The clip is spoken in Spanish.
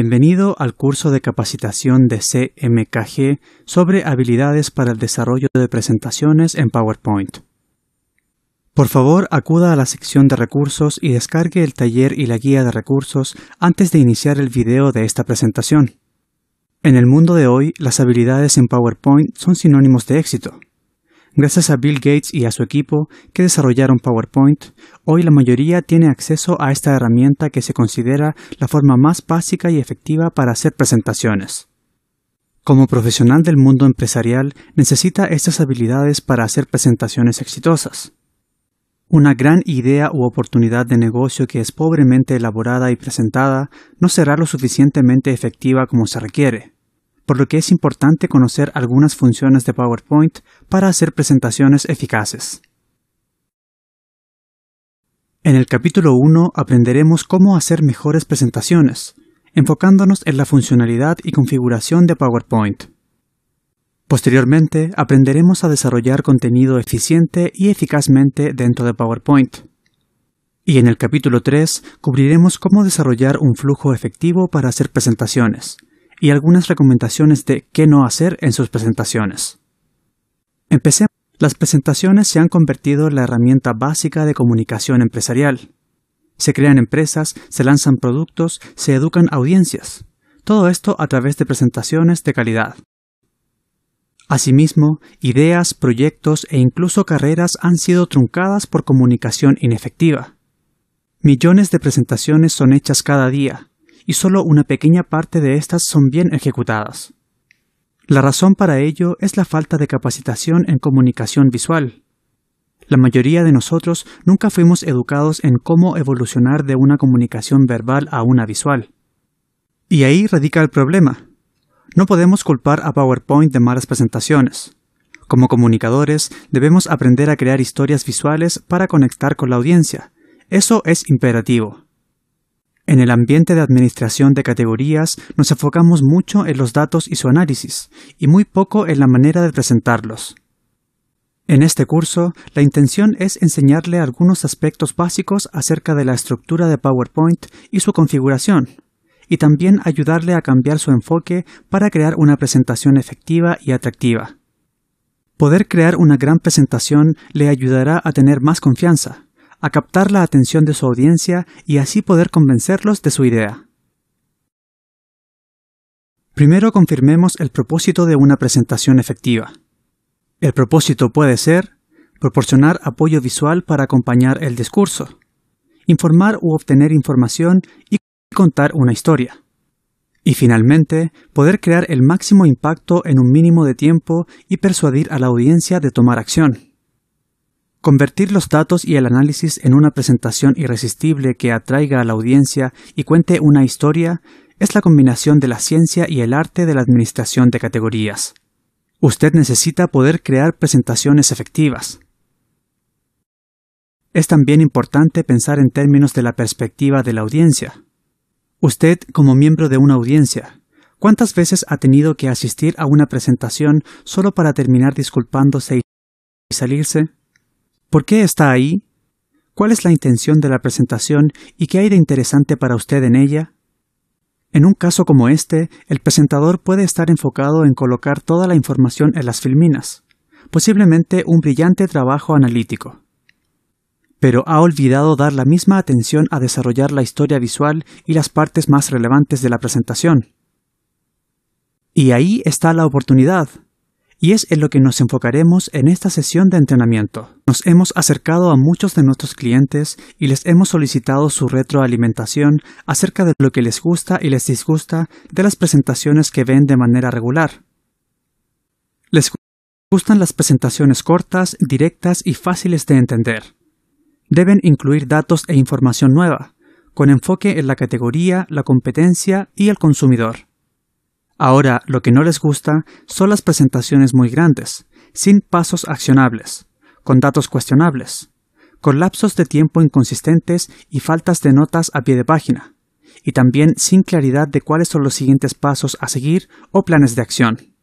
Bienvenido al curso de capacitación de CMKG sobre habilidades para el desarrollo de presentaciones en PowerPoint. Por favor, acuda a la sección de recursos y descargue el taller y la guía de recursos antes de iniciar el video de esta presentación. En el mundo de hoy, las habilidades en PowerPoint son sinónimos de éxito. Gracias a Bill Gates y a su equipo que desarrollaron PowerPoint, hoy la mayoría tiene acceso a esta herramienta que se considera la forma más básica y efectiva para hacer presentaciones. Como profesional del mundo empresarial, necesita estas habilidades para hacer presentaciones exitosas. Una gran idea u oportunidad de negocio que es pobremente elaborada y presentada no será lo suficientemente efectiva como se requiere por lo que es importante conocer algunas funciones de PowerPoint para hacer presentaciones eficaces. En el capítulo 1 aprenderemos cómo hacer mejores presentaciones, enfocándonos en la funcionalidad y configuración de PowerPoint. Posteriormente, aprenderemos a desarrollar contenido eficiente y eficazmente dentro de PowerPoint. Y en el capítulo 3 cubriremos cómo desarrollar un flujo efectivo para hacer presentaciones, y algunas recomendaciones de qué no hacer en sus presentaciones. Empecemos. Las presentaciones se han convertido en la herramienta básica de comunicación empresarial. Se crean empresas, se lanzan productos, se educan audiencias. Todo esto a través de presentaciones de calidad. Asimismo, ideas, proyectos e incluso carreras han sido truncadas por comunicación inefectiva. Millones de presentaciones son hechas cada día, y solo una pequeña parte de estas son bien ejecutadas. La razón para ello es la falta de capacitación en comunicación visual. La mayoría de nosotros nunca fuimos educados en cómo evolucionar de una comunicación verbal a una visual. Y ahí radica el problema. No podemos culpar a PowerPoint de malas presentaciones. Como comunicadores, debemos aprender a crear historias visuales para conectar con la audiencia. Eso es imperativo. En el ambiente de administración de categorías nos enfocamos mucho en los datos y su análisis, y muy poco en la manera de presentarlos. En este curso, la intención es enseñarle algunos aspectos básicos acerca de la estructura de PowerPoint y su configuración, y también ayudarle a cambiar su enfoque para crear una presentación efectiva y atractiva. Poder crear una gran presentación le ayudará a tener más confianza, a captar la atención de su audiencia y así poder convencerlos de su idea. Primero confirmemos el propósito de una presentación efectiva. El propósito puede ser proporcionar apoyo visual para acompañar el discurso, informar u obtener información y contar una historia. Y finalmente, poder crear el máximo impacto en un mínimo de tiempo y persuadir a la audiencia de tomar acción. Convertir los datos y el análisis en una presentación irresistible que atraiga a la audiencia y cuente una historia es la combinación de la ciencia y el arte de la administración de categorías. Usted necesita poder crear presentaciones efectivas. Es también importante pensar en términos de la perspectiva de la audiencia. Usted, como miembro de una audiencia, ¿cuántas veces ha tenido que asistir a una presentación solo para terminar disculpándose y salirse? ¿Por qué está ahí? ¿Cuál es la intención de la presentación y qué hay de interesante para usted en ella? En un caso como este, el presentador puede estar enfocado en colocar toda la información en las filminas, posiblemente un brillante trabajo analítico. Pero ha olvidado dar la misma atención a desarrollar la historia visual y las partes más relevantes de la presentación. Y ahí está la oportunidad y es en lo que nos enfocaremos en esta sesión de entrenamiento. Nos hemos acercado a muchos de nuestros clientes y les hemos solicitado su retroalimentación acerca de lo que les gusta y les disgusta de las presentaciones que ven de manera regular. Les gustan las presentaciones cortas, directas y fáciles de entender. Deben incluir datos e información nueva, con enfoque en la categoría, la competencia y el consumidor. Ahora, lo que no les gusta son las presentaciones muy grandes, sin pasos accionables, con datos cuestionables, con lapsos de tiempo inconsistentes y faltas de notas a pie de página, y también sin claridad de cuáles son los siguientes pasos a seguir o planes de acción.